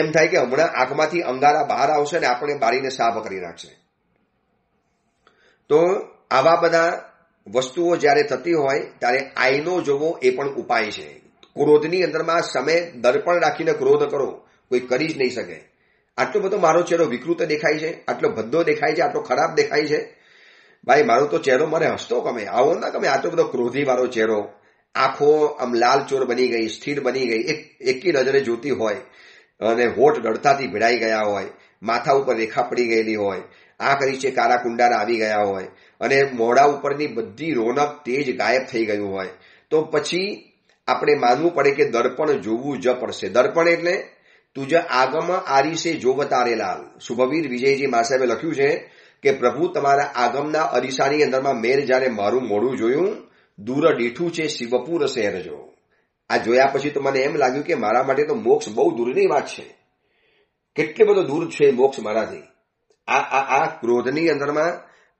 એમ થાય કે હમણાં આંખમાંથી અંગારા બહાર આવશે ને આપણે બારીને સાફ કરી નાખશે તો આવા બધા વસ્તુઓ જ્યારે થતી હોય ત્યારે આઈનો જોવો એ પણ ઉપાય છે ક્રોધની અંદરમાં સમય દર્પણ રાખીને ક્રોધ કરો કોઈ કરી જ નહીં શકે આટલો બધો મારો ચહેરો વિકૃત દેખાય છે આટલો ભદ્દો દેખાય છે આટલો ખરાબ દેખાય છે ભાઈ મારો તો ચહેરો મને હસતો ગમે આવો ના ગમે આટલો બધો ક્રોધી વાળો ચહેરો આંખો આમ લાલચોર બની ગઈ સ્થિર બની ગઈ એક એકી નજરે જોતી હોય અને હોઠ ડડતાથી ભીડાઈ ગયા હોય માથા ઉપર રેખા પડી ગયેલી હોય આ કરી છે કારા કુંડારા આવી ગયા હોય અને મોઢા ઉપરની બધી રોનક તેજ ગાયબ થઈ ગયું હોય તો પછી આપણે માનવું પડે કે દર્પણ જોવું જ પડશે દર્પણ એટલે તુજ આગમ આરીસે જોવતારે લાલ શુભવીર વિજયજી માસાહેબે લખ્યું છે કે પ્રભુ તમારા આગમના અરીસાની અંદરમાં મેર જ્યારે મારું મોડું જોયું દૂર ડીઠું છે શિવપુર શહેર જો આ જોયા પછી તો મને એમ લાગ્યું કે મારા માટે તો મોક્ષ બહુ દૂરની વાત છે કેટલી બધો દૂર છે મોક્ષ મારાથી આ આ આ ક્રોધની અંદરમાં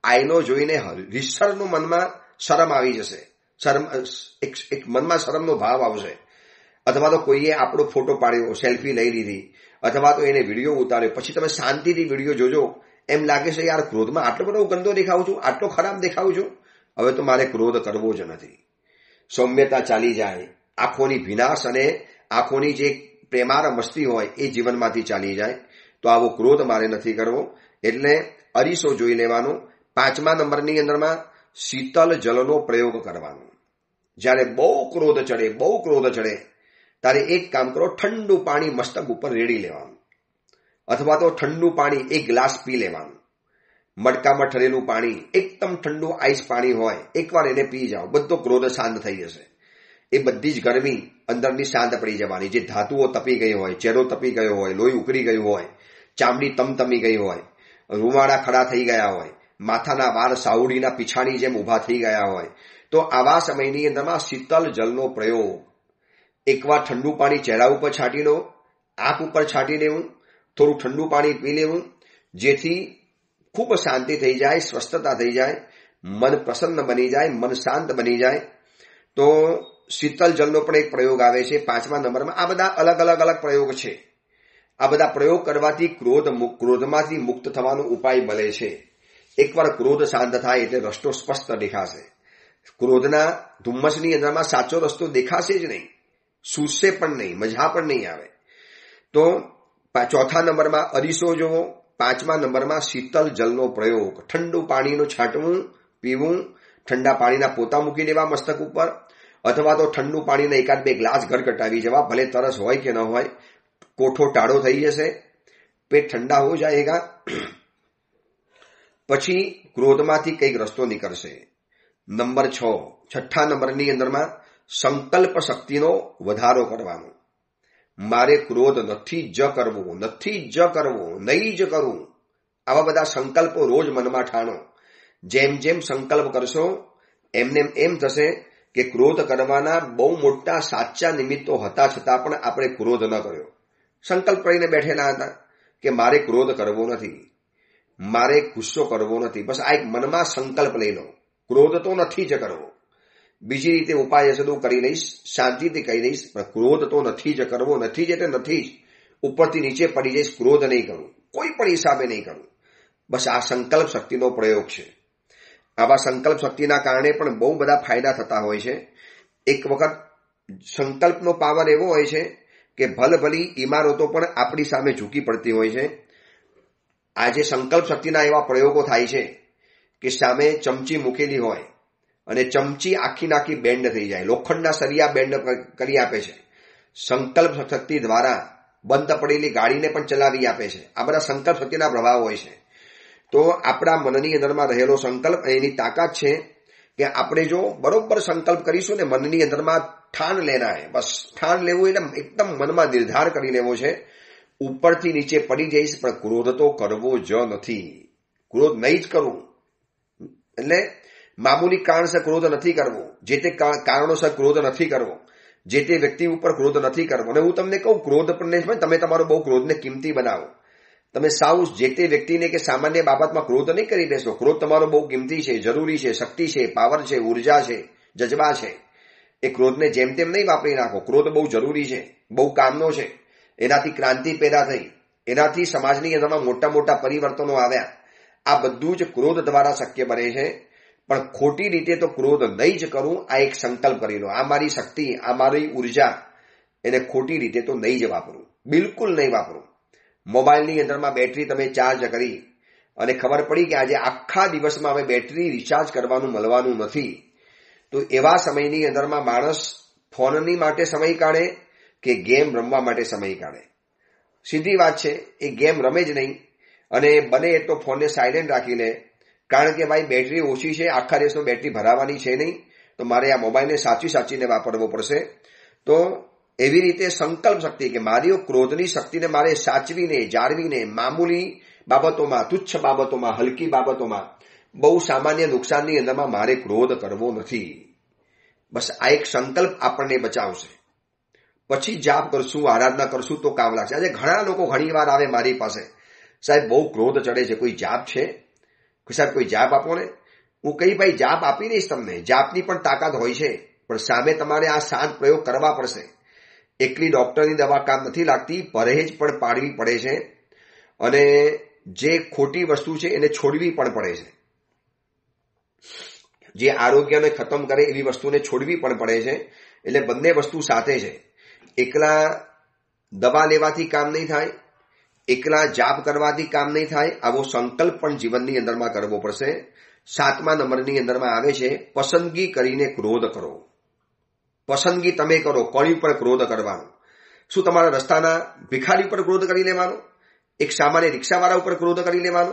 આઈનો જોઈને રીસરનું મનમાં શરમ આવી જશે શરમ એક એક મનમાં શરમનો ભાવ આવશે અથવા તો કોઈએ આપણો ફોટો પાડ્યો સેલ્ફી લઈ લીધી અથવા તો એને વિડીયો ઉતાર્યો પછી તમે શાંતિથી વિડીયો જોજો એમ લાગે છે યાર ક્રોધમાં આટલો બધો ગંદો દેખાવું છું આટલો ખરાબ દેખાવું છું હવે તો મારે ક્રોધ કરવો જ નથી સૌમ્યતા ચાલી જાય આંખોની વિનાશ અને આંખોની જે પ્રેમાર મસ્તી હોય એ જીવનમાંથી ચાલી જાય તો આવો ક્રોધ મારે નથી કરવો એટલે અરીસો જોઈ લેવાનું પાંચમા નંબરની અંદરમાં શીતલ જલનો પ્રયોગ કરવાનો જ્યારે બહુ ક્રોધ ચડે બહુ ક્રોધ ચડે ત્યારે એક કામ કરો ઠંડુ પાણી મસ્તક ઉપર રેડી લેવાનું અથવા તો ઠંડુ પાણી એક ગ્લાસ પી લેવાનું મટકામાં ઠરેલું પાણી એકદમ ઠંડુ આઈસ પાણી હોય એકવાર એને પી જાઓ બધો ક્રોધ શાંત થઈ જશે એ બધી જ ગરમી અંદરની શાંત પડી જવાની જે ધાતુઓ તપી ગઈ હોય ચેરો તપી ગયો હોય લોહી ઉકળી ગયું હોય ચામડી તમતમી ગઈ હોય રૂમાળા ખડા થઈ ગયા હોય માથાના વાળ સાવડીના પીછાની જેમ ઊભા થઈ ગયા હોય તો આવા સમયની અંદરમાં શીતલ જલનો પ્રયોગ એકવાર ઠંડુ પાણી ચહેરા ઉપર છાંટી લો આંખ ઉપર છાંટી લેવું થોડું ઠંડુ પાણી પી લેવું જેથી ખૂબ શાંતિ થઈ જાય સ્વસ્થતા થઈ જાય મન પ્રસન્ન બની જાય મન શાંત બની જાય તો શીતલ જલનો પણ એક પ્રયોગ આવે છે પાંચમા નંબરમાં આ બધા અલગ અલગ અલગ પ્રયોગ છે આ બધા પ્રયોગ કરવાથી ક્રોધ ક્રોધમાંથી મુક્ત થવાનો ઉપાય મળે છે એકવાર ક્રોધ શાંત થાય એટલે રસ્તો સ્પષ્ટ દેખાશે ક્રોધના ધુમ્મસની અંદરમાં સાચો રસ્તો દેખાશે જ નહીં સૂસશે પણ નહીં મજા પણ નહીં આવે તો ચોથા નંબરમાં અરીસો જોવો પાંચમા નંબરમાં શીતલ જલનો પ્રયોગ ઠંડુ પાણીનું છાંટવું પીવું ઠંડા પાણીના પોતા મૂકી દેવા મસ્તક ઉપર અથવા તો ઠંડુ પાણીના એકાદ બે ગ્લાસ ઘર કટાવી જવા ભલે તરસ હોય કે ન હોય કોઠો ટાળો થઈ જશે પેટ ઠંડા હો જાયગા પછી ક્રોધમાંથી કંઈક રસ્તો નીકળશે નંબર છ છઠ્ઠા નંબરની અંદરમાં સંકલ્પ શક્તિનો વધારો કરવાનો મારે ક્રોધ નથી જ કરવો નથી જ કરવો નહીં જ કરવું આવા બધા સંકલ્પો રોજ મનમાં ઠાણો જેમ જેમ સંકલ્પ કરશો એમને એમ થશે કે ક્રોધ કરવાના બહુ મોટા સાચા નિમિત્તો હતા છતાં પણ આપણે ક્રોધ ન કર્યો સંકલ્પ કરીને બેઠેલા હતા કે મારે ક્રોધ કરવો નથી મારે ગુસ્સો કરવો નથી બસ આ એક મનમાં સંકલ્પ લઈ લો ક્રોધ તો નથી જ કરવો બીજી રીતે ઉપાય હશે તો કરી લઈશ શાંતિથી કહી લઈશ પણ ક્રોધ તો નથી જ કરવો નથી જ એટલે નથી જ ઉપરથી નીચે પડી જઈશ ક્રોધ નહીં કરું કોઈ પણ હિસાબે નહીં કરું બસ આ સંકલ્પ શક્તિનો પ્રયોગ છે આવા સંકલ્પ શક્તિના કારણે પણ બહુ બધા ફાયદા થતા હોય છે એક વખત સંકલ્પનો પાવર એવો હોય છે કે ભલભલી ઇમારતો પણ આપણી સામે ઝૂકી પડતી હોય છે આજે સંકલ્પ શક્તિના એવા પ્રયોગો થાય છે કે સામે ચમચી મૂકેલી હોય અને ચમચી આખી નાખી બેન્ડ થઈ જાય લોખંડના સરિયા બેન્ડ કરી આપે છે સંકલ્પ શક્તિ દ્વારા બંધ પડેલી ગાડીને પણ ચલાવી આપે છે આ બધા સંકલ્પ શક્તિના પ્રભાવ હોય છે તો આપણા મનની અંદરમાં રહેલો સંકલ્પ એની તાકાત છે કે આપણે જો બરોબર સંકલ્પ કરીશું ને મનની અંદરમાં ઠાન લેના હે બસ ઠાન લેવું એટલે એકદમ મનમાં નિર્ધાર કરી લેવો છે ઉપરથી નીચે પડી જઈશ પણ ક્રોધ તો કરવો જ નથી ક્રોધ નહીં જ કરવું એટલે મામૂલી કારણસર ક્રોધ નથી કરવો જે તે કારણોસર ક્રોધ નથી કરવો જે તે વ્યક્તિ ઉપર ક્રોધ નથી કરવો અને હું તમને કહું ક્રોધ પણ તમે તમારો બહુ ક્રોધને કિંમતી બનાવો તમે સાવ જે તે વ્યક્તિને કે સામાન્ય બાબતમાં ક્રોધ નહીં કરી બેસો ક્રોધ તમારો બહુ કિંમતી છે જરૂરી છે શક્તિ છે પાવર છે ઉર્જા છે જજબા છે એ ક્રોધને જેમ તેમ નહીં વાપરી નાખો ક્રોધ બહુ જરૂરી છે બહુ કામનો છે એનાથી ક્રાંતિ પેદા થઈ એનાથી સમાજની અંદરમાં મોટા મોટા પરિવર્તનો આવ્યા આ બધું જ ક્રોધ દ્વારા શક્ય બને છે પણ ખોટી રીતે તો ક્રોધ નહીં જ કરું આ એક સંકલ્પ કરી લો આ મારી શક્તિ આ મારી ઉર્જા એને ખોટી રીતે તો નહીં જ વાપરું બિલકુલ નહીં વાપરું મોબાઈલની અંદરમાં બેટરી તમે ચાર્જ કરી અને ખબર પડી કે આજે આખા દિવસમાં હવે બેટરી રિચાર્જ કરવાનું મળવાનું નથી તો એવા સમયની અંદરમાં માણસ ફોનની માટે સમય કાઢે કે ગેમ રમવા માટે સમય કાઢે સીધી વાત છે એ ગેમ રમે જ નહીં અને બને એટલો ફોનને સાયલેન્ટ રાખીને કારણ કે ભાઈ બેટરી ઓછી છે આખા દિવસનો બેટરી ભરાવાની છે નહીં તો મારે આ મોબાઈલને સાચી સાચીને વાપરવો પડશે તો એવી રીતે સંકલ્પ શક્તિ કે મારી ક્રોધની શક્તિને મારે સાચવીને જાળવીને મામૂલી બાબતોમાં તુચ્છ બાબતોમાં હલકી બાબતોમાં બહુ સામાન્ય નુકસાનની અંદરમાં મારે ક્રોધ કરવો નથી બસ આ એક સંકલ્પ આપણને બચાવશે પછી જાપ કરશું આરાધના કરશું તો કામ લાગશે આજે ઘણા લોકો ઘણી વાર આવે મારી પાસે સાહેબ બહુ ક્રોધ ચડે છે કોઈ જાપ છે સાહેબ કોઈ જાપ આપો ને હું કઈ ભાઈ જાપ આપી દઈશ તમને જાપની પણ તાકાત હોય છે પણ સામે તમારે આ સાત પ્રયોગ કરવા પડશે એકલી ડોક્ટરની દવા કામ નથી લાગતી પરેજ પણ પાડવી પડે છે અને જે ખોટી વસ્તુ છે એને છોડવી પણ પડે છે જે આરોગ્યને ખતમ કરે એવી વસ્તુને છોડવી પણ પડે છે એટલે બંને વસ્તુ સાથે છે એકલા દવા લેવાથી કામ નહીં થાય એકલા જાપ કરવાથી કામ નહીં થાય આવો સંકલ્પ પણ જીવનની અંદરમાં કરવો પડશે સાતમા નંબરની અંદરમાં આવે છે પસંદગી કરીને ક્રોધ કરો પસંદગી તમે કરો કોની પર ક્રોધ કરવાનો શું તમારા રસ્તાના ભિખારી પર ક્રોધ કરી લેવાનો એક સામાન્ય રિક્ષાવાળા ઉપર ક્રોધ કરી લેવાનો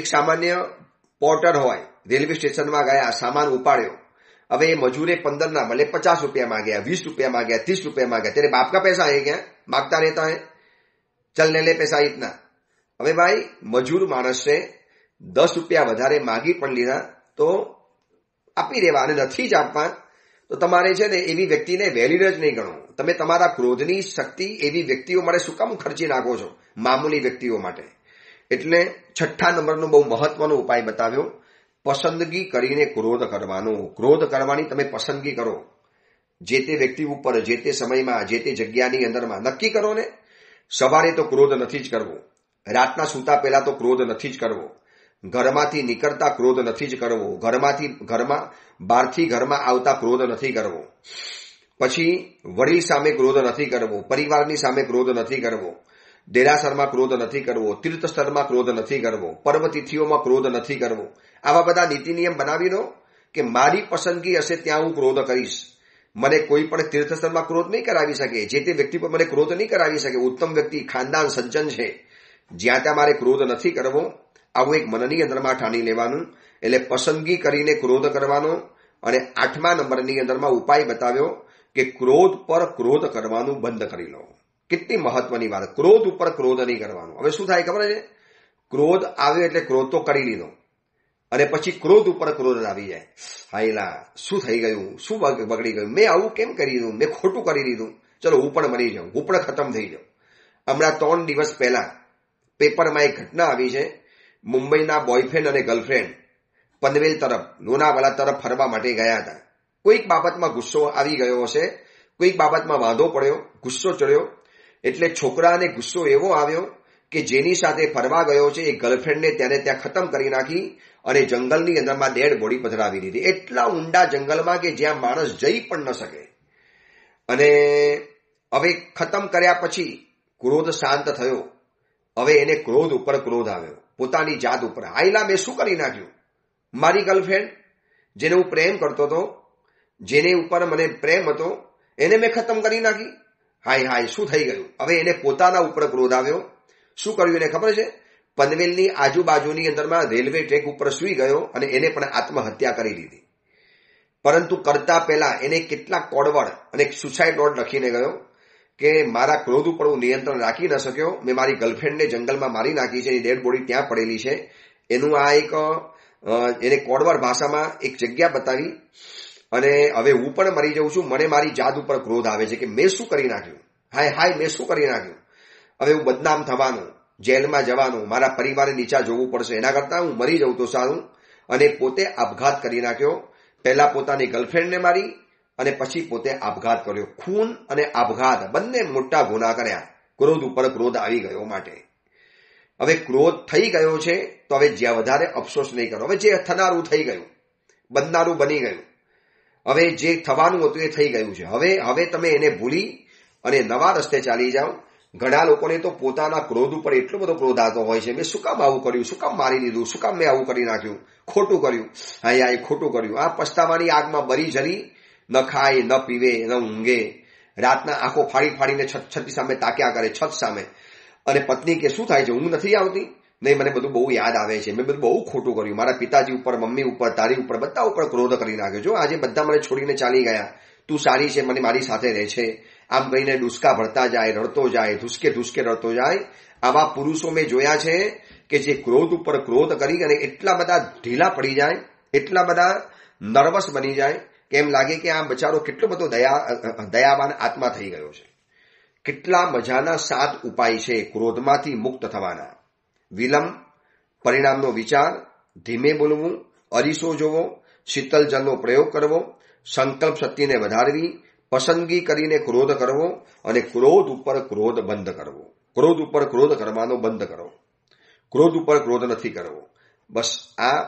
એક સામાન્ય પોર્ટર હોય રેલવે સ્ટેશનમાં ગયા સામાન ઉપાડ્યો હવે એ મજૂરે પંદર ના ભલે પચાસ રૂપિયા માંગ્યા વીસ રૂપિયા માંગ્યા ત્રીસ રૂપિયા માંગ્યા तेरे बाप का पैसा है क्या मांगता रहता है चलने ले पैसा इतना હવે ભાઈ મજૂર માણસે દસ રૂપિયા વધારે માગી પણ લીધા તો આપી દેવા અને નથી જ આપવા તો તમારે છે ને એવી વ્યક્તિને વેલિડ જ નહીં ગણો તમે તમારા ક્રોધની શક્તિ એવી વ્યક્તિઓ માટે શું કામ ખર્ચી નાખો છો મામૂલી વ્યક્તિઓ માટે એટલે છઠ્ઠા નંબરનો બહુ મહત્વનો ઉપાય બતાવ્યો પસંદગી કરીને ક્રોધ કરવાનો ક્રોધ કરવાની તમે પસંદગી કરો જે તે વ્યક્તિ ઉપર જે તે સમયમાં જે તે જગ્યાની અંદરમાં નક્કી કરો ને સવારે તો ક્રોધ નથી જ કરવો રાતના સૂતા પહેલા તો ક્રોધ નથી જ કરવો ઘરમાંથી નીકળતા ક્રોધ નથી જ કરવો ઘરમાંથી ઘરમાં બહારથી ઘરમાં આવતા ક્રોધ નથી કરવો પછી વડીલ સામે ક્રોધ નથી કરવો પરિવારની સામે ક્રોધ નથી કરવો દેરાસરમાં ક્રોધ નથી કરવો તીર્થસ્થળમાં ક્રોધ નથી કરવો પર્વતિથિઓમાં ક્રોધ નથી કરવો આવા બધા નીતિ નિયમ બનાવી દો કે મારી પસંદગી હશે ત્યાં હું ક્રોધ કરીશ મને કોઈ પણ તીર્થસ્થળમાં ક્રોધ નહીં કરાવી શકે જે તે વ્યક્તિ પર મને ક્રોધ નહીં કરાવી શકે ઉત્તમ વ્યક્તિ ખાનદાન સજ્જન છે જ્યાં ત્યાં મારે ક્રોધ નથી કરવો આવું એક મનની અંદરમાં ઠાણી લેવાનું એટલે પસંદગી કરીને ક્રોધ કરવાનો અને આઠમા નંબરની અંદરમાં ઉપાય બતાવ્યો કે ક્રોધ પર ક્રોધ કરવાનું બંધ કરી લો કેટલી મહત્વની વાત ક્રોધ ઉપર ક્રોધ નહીં કરવાનો હવે શું થાય ખબર છે ક્રોધ આવે એટલે ક્રોધ તો કરી લીધો અને પછી ક્રોધ ઉપર ક્રોધ આવી જાય હાઈલા શું થઈ ગયું શું બગડી ગયું મેં આવું કેમ કરી દીધું મેં ખોટું કરી દીધું ચલો હું પણ મરી જાઉં હું પણ ખતમ થઈ જાઉં હમણાં ત્રણ દિવસ પહેલા પેપરમાં એક ઘટના આવી છે મુંબઈના બોયફ્રેન્ડ અને ગર્લફ્રેન્ડ પનવેલ તરફ લોનાવાલા તરફ ફરવા માટે ગયા હતા કોઈક બાબતમાં ગુસ્સો આવી ગયો હશે કોઈક બાબતમાં વાંધો પડ્યો ગુસ્સો ચડ્યો એટલે છોકરાને ગુસ્સો એવો આવ્યો કે જેની સાથે ફરવા ગયો છે એ ગર્લફ્રેન્ડને ત્યારે ત્યાં ખતમ કરી નાખી અને જંગલની અંદરમાં ડેડ બોડી પધરાવી દીધી એટલા ઊંડા જંગલમાં કે જ્યાં માણસ જઈ પણ ન શકે અને હવે ખતમ કર્યા પછી ક્રોધ શાંત થયો હવે એને ક્રોધ ઉપર ક્રોધ આવ્યો પોતાની જાત ઉપર આઈલા મેં શું કરી નાખ્યું મારી ગર્લફ્રેન્ડ જેને હું પ્રેમ કરતો હતો જેને ઉપર મને પ્રેમ હતો એને મેં ખતમ કરી નાખી હાય હાય શું થઈ ગયું હવે એને પોતાના ઉપર ક્રોધ આવ્યો શું કર્યું એને ખબર છે પનવેલની આજુબાજુની અંદરમાં રેલવે ટ્રેક ઉપર સૂઈ ગયો અને એને પણ આત્મહત્યા કરી લીધી પરંતુ કરતા પહેલા એને કેટલા કોડવડ અને સુસાઇડ નોટ લખીને ગયો કે મારા ક્રોધ ઉપર હું નિયંત્રણ રાખી ન શક્યો મેં મારી ગર્લફ્રેન્ડને જંગલમાં મારી નાખી છે એની ડેડ બોડી ત્યાં પડેલી છે એનું આ એક એને કોડવડ ભાષામાં એક જગ્યા બતાવી અને હવે હું પણ મરી જઉં છું મને મારી જાત ઉપર ક્રોધ આવે છે કે મેં શું કરી નાખ્યું હાય હાય મેં શું કરી નાખ્યું હવે હું બદનામ થવાનું જેલમાં જવાનું મારા પરિવારને નીચા જોવું પડશે એના કરતાં હું મરી જઉં તો સારું અને પોતે આપઘાત કરી નાખ્યો પહેલા પોતાની ગર્લફ્રેન્ડને મારી અને પછી પોતે આપઘાત કર્યો ખૂન અને આપઘાત બંને મોટા ગુના કર્યા ક્રોધ ઉપર ક્રોધ આવી ગયો માટે હવે ક્રોધ થઈ ગયો છે તો હવે જ્યાં વધારે અફસોસ નહીં કરો હવે જે થનારું થઈ ગયું બનનારું બની ગયું હવે જે થવાનું હતું એ થઈ ગયું છે હવે હવે તમે એને ભૂલી અને નવા રસ્તે ચાલી જાઓ ઘણા લોકોને તો પોતાના ક્રોધ ઉપર એટલો બધો ક્રોધ આવતો હોય છે મેં શું કામ આવું કર્યું શું કામ મારી દીધું શું કામ મેં આવું કરી નાખ્યું ખોટું કર્યું હા એ ખોટું કર્યું આ પસ્તાવાની આગમાં બરી જરી ન ખાય ન પીવે ન ઊંઘે રાતના આંખો ફાડી ફાડીને છત છતી સામે તાક્યા કરે છત સામે અને પત્ની કે શું થાય છે ઊંઘ નથી આવતી નહીં મને બધું બહુ યાદ આવે છે મેં બધું બહુ ખોટું કર્યું મારા પિતાજી ઉપર મમ્મી ઉપર તારી ઉપર બધા ઉપર ક્રોધ કરી નાખ્યો જો આજે બધા મને છોડીને ચાલી ગયા તું સારી છે મને મારી સાથે રહે છે આમ કહીને ડુસકા ભરતા જાય રડતો જાય ધુસકે ધુસકે રડતો જાય આવા પુરુષો મેં જોયા છે કે જે ક્રોધ ઉપર ક્રોધ કરી અને એટલા બધા ઢીલા પડી જાય એટલા બધા નર્વસ બની જાય કે એમ લાગે કે આ બચારો કેટલો બધો દયા દયાવાન આત્મા થઈ ગયો છે કેટલા મજાના સાત ઉપાય છે ક્રોધમાંથી મુક્ત થવાના વિલંબ પરિણામનો વિચાર ધીમે બોલવું અરીસો જોવો શીતલ જલનો પ્રયોગ કરવો સંકલ્પ શક્તિને વધારવી પસંદગી કરીને ક્રોધ કરવો અને ક્રોધ ઉપર ક્રોધ બંધ કરવો ક્રોધ ઉપર ક્રોધ કરવાનો બંધ કરો ક્રોધ ઉપર ક્રોધ નથી કરવો બસ આ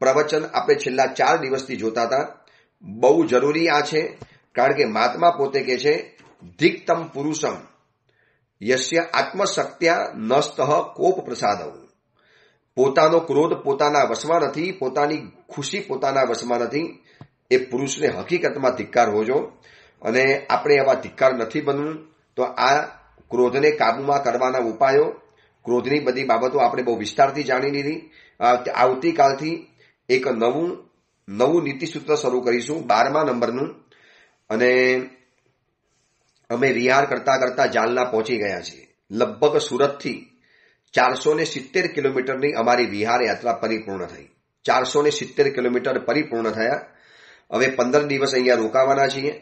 પ્રવચન આપણે છેલ્લા ચાર દિવસથી જોતા હતા બહુ જરૂરી આ છે કારણ કે મહાત્મા પોતે કે છે ધિક્તમ પુરુષમ યસ્ય આત્મશક્ત્યા નસ્તઃ કોપ પ્રસાદવ પોતાનો ક્રોધ પોતાના વશમાં નથી પોતાની ખુશી પોતાના વશમાં નથી એ પુરુષને હકીકતમાં ધિક્કાર હોજો અને આપણે એવા ધિક્કાર નથી બનવું તો આ ક્રોધને કાબૂમાં કરવાના ઉપાયો ક્રોધની બધી બાબતો આપણે બહુ વિસ્તારથી જાણી લીધી આવતીકાલથી એક નવું નવું નીતિસૂત્ર શરૂ કરીશું બારમા નંબરનું અને અમે વિહાર કરતા કરતા જાલના પહોંચી ગયા છીએ લગભગ સુરતથી ચારસો ને સિત્તેર કિલોમીટરની અમારી વિહાર યાત્રા પરિપૂર્ણ થઈ ચારસો ને સિત્તેર કિલોમીટર પરિપૂર્ણ થયા હવે પંદર દિવસ અહીંયા રોકાવાના છીએ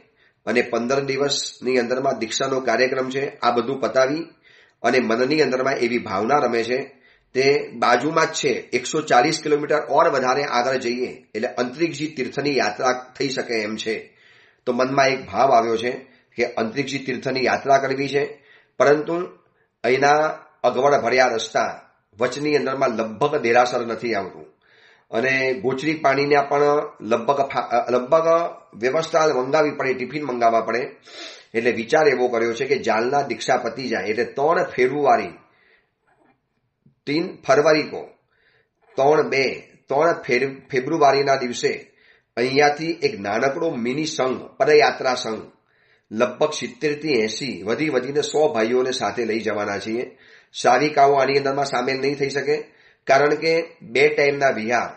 અને પંદર દિવસની અંદરમાં દીક્ષાનો કાર્યક્રમ છે આ બધું પતાવી અને મનની અંદરમાં એવી ભાવના રમે છે તે બાજુમાં જ છે એકસો ચાલીસ કિલોમીટર ઓર વધારે આગળ જઈએ એટલે અંતરિક્ષજી તીર્થની યાત્રા થઈ શકે એમ છે તો મનમાં એક ભાવ આવ્યો છે કે અંતરિક્ષી તીર્થની યાત્રા કરવી છે પરંતુ અહીંના અગવડ ભર્યા રસ્તા વચની અંદરમાં લગભગ દેરાસર નથી આવતું અને ગોચરી પાણીને પણ લગભગ લગભગ વ્યવસ્થા મંગાવી પડે ટિફિન મંગાવવા પડે એટલે વિચાર એવો કર્યો છે કે જાલના દીક્ષા પતી જાય એટલે ત્રણ ફેબ્રુઆરી તીન ફરવરી કો ત્રણ બે ત્રણ ફેબ્રુઆરીના દિવસે અહીંયાથી એક નાનકડો મિની સંઘ પદયાત્રા સંઘ લગભગ સિત્તેરથી એસી વધી વધીને સો ભાઈઓને સાથે લઈ જવાના છીએ સારિકાઓ આની અંદરમાં સામેલ નહીં થઈ શકે કારણ કે બે ટાઈમના વિહાર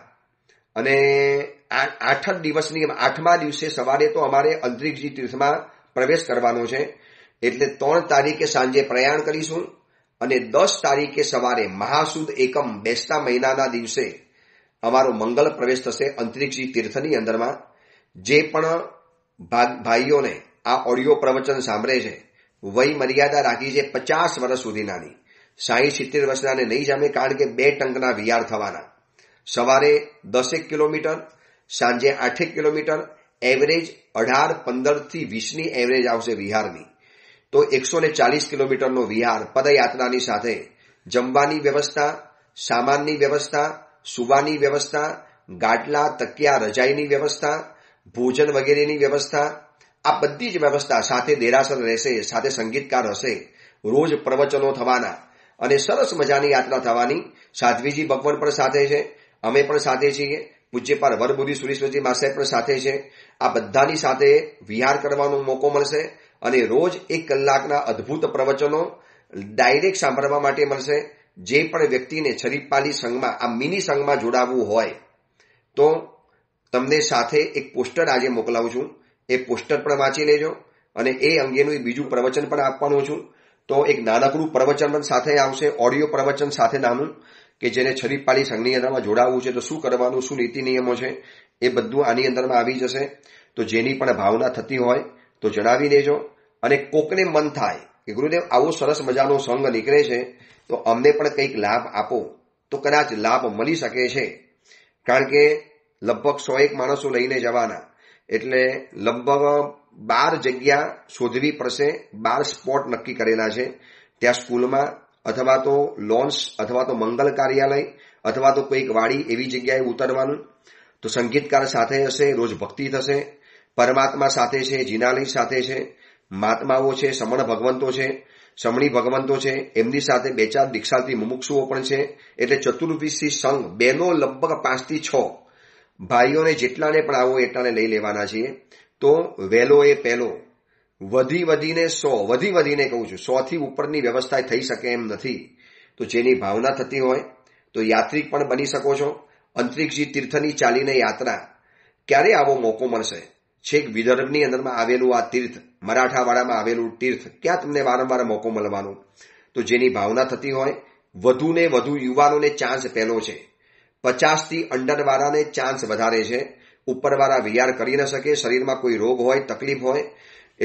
અને આઠ જ દિવસની આઠમા દિવસે સવારે તો અમારે અંતરિક્ષજી તીર્થમાં પ્રવેશ કરવાનો છે એટલે ત્રણ તારીખે સાંજે પ્રયાણ કરીશું અને દસ તારીખે સવારે મહાસુદ એકમ બેસતા મહિનાના દિવસે અમારો મંગલ પ્રવેશ થશે અંતરિક્ષજી તીર્થની અંદરમાં જે પણ ભાઈઓને આ ઓડિયો પ્રવચન સાંભળે છે વય મર્યાદા રાખી છે પચાસ વર્ષ સુધીનાની સાહીઠ સિત્તેર વર્ષનાને નહીં જામે કારણ કે બે ટંકના વિયાર થવાના સવારે દસેક કિલોમીટર સાંજે આઠેક કિલોમીટર એવરેજ અઢાર પંદરથી વીસની એવરેજ આવશે વિહારની તો એકસો ને ચાલીસ કિલોમીટરનો વિહાર પદયાત્રાની સાથે જમવાની વ્યવસ્થા સામાનની વ્યવસ્થા સુવાની વ્યવસ્થા ગાટલા તકિયા રજાઈની વ્યવસ્થા ભોજન વગેરેની વ્યવસ્થા આ બધી જ વ્યવસ્થા સાથે દેરાસર રહેશે સાથે સંગીતકાર હશે રોજ પ્રવચનો થવાના અને સરસ મજાની યાત્રા થવાની સાધ્વીજી ભગવાન પણ સાથે છે અમે પણ સાથે છીએ પૂજ્યપાલ વરબુદ્ધિ સુરેશ્વરજી માસ્ટર પણ સાથે છે આ બધાની સાથે વિહાર કરવાનો મોકો મળશે અને રોજ એક કલાકના અદ્ભુત પ્રવચનો ડાયરેક્ટ સાંભળવા માટે મળશે જે પણ વ્યક્તિને છરીપાલી સંઘમાં આ મિની સંઘમાં જોડાવવું હોય તો તમને સાથે એક પોસ્ટર આજે મોકલાવું છું એ પોસ્ટર પણ વાંચી લેજો અને એ અંગેનું બીજું પ્રવચન પણ આપવાનું છું તો એક નાનકડું પ્રવચન પણ સાથે આવશે ઓડિયો પ્રવચન સાથે નાનું કે જેને છરીપાળી સંઘની અંદરમાં જોડાવવું છે તો શું કરવાનું શું નીતિ નિયમો છે એ બધું આની અંદરમાં આવી જશે તો જેની પણ ભાવના થતી હોય તો જણાવી દેજો અને કોકને મન થાય કે ગુરુદેવ આવો સરસ મજાનો સંઘ નીકળે છે તો અમને પણ કંઈક લાભ આપો તો કદાચ લાભ મળી શકે છે કારણ કે લગભગ સો એક માણસો લઈને જવાના એટલે લગભગ બાર જગ્યા શોધવી પડશે બાર સ્પોટ નક્કી કરેલા છે ત્યાં સ્કૂલમાં અથવા તો લોન્સ અથવા તો મંગલ કાર્યાલય અથવા તો કોઈક વાડી એવી જગ્યાએ ઉતરવાનું તો સંગીતકાર સાથે હશે રોજ ભક્તિ થશે પરમાત્મા સાથે છે જીનાલી સાથે છે મહાત્માઓ છે સમણ ભગવંતો છે સમણી ભગવંતો છે એમની સાથે બે ચાર દીક્ષાથી મુમુક્ષુઓ પણ છે એટલે ચતુર્વિશી સંઘ બેનો લગભગ પાંચથી છ ભાઈઓને જેટલાને પણ આવો એટલાને લઈ લેવાના છીએ તો વહેલો એ પહેલો વધી વધીને સો વધી વધીને કહું છું સોથી ઉપરની વ્યવસ્થા થઈ શકે એમ નથી તો જેની ભાવના થતી હોય તો યાત્રિક પણ બની શકો છો અંતરિક્ષજી તીર્થની ચાલીને યાત્રા ક્યારે આવો મોકો મળશે છેક વિદર્ભની અંદરમાં આવેલું આ તીર્થ મરાઠાવાડામાં આવેલું તીર્થ ક્યાં તમને વારંવાર મોકો મળવાનો તો જેની ભાવના થતી હોય વધુને વધુ યુવાનોને ચાન્સ પહેલો છે પચાસથી અંડરવાળાને ચાન્સ વધારે છે ઉપરવાળા વીઆર કરી ન શકે શરીરમાં કોઈ રોગ હોય તકલીફ હોય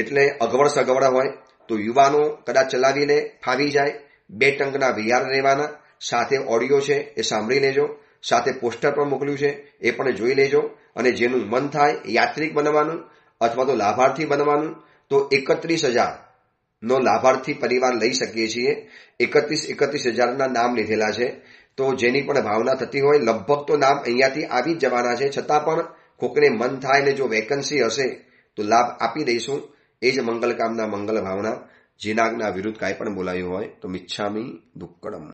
એટલે અગવડ સગવડ હોય તો યુવાનો કદાચ ચલાવીને ફાવી જાય બે ટંકના વીઆર રહેવાના સાથે ઓડિયો છે એ સાંભળી લેજો સાથે પોસ્ટર પણ મોકલ્યું છે એ પણ જોઈ લેજો અને જેનું મન થાય યાત્રિક બનવાનું અથવા તો લાભાર્થી બનવાનું તો એકત્રીસ હજાર નો લાભાર્થી પરિવાર લઈ શકીએ છીએ એકત્રીસ એકત્રીસ હજારના નામ લીધેલા છે તો જેની પણ ભાવના થતી હોય લગભગ તો નામ અહીંયાથી આવી જ જવાના છે છતાં પણ કોકને મન થાય ને જો વેકન્સી હશે તો લાભ આપી દઈશું એ જ મંગલકામના મંગલ ભાવના જીનાગના વિરુદ્ધ કાંઈ પણ બોલાયું હોય તો મિચ્છામી દુક્કડમ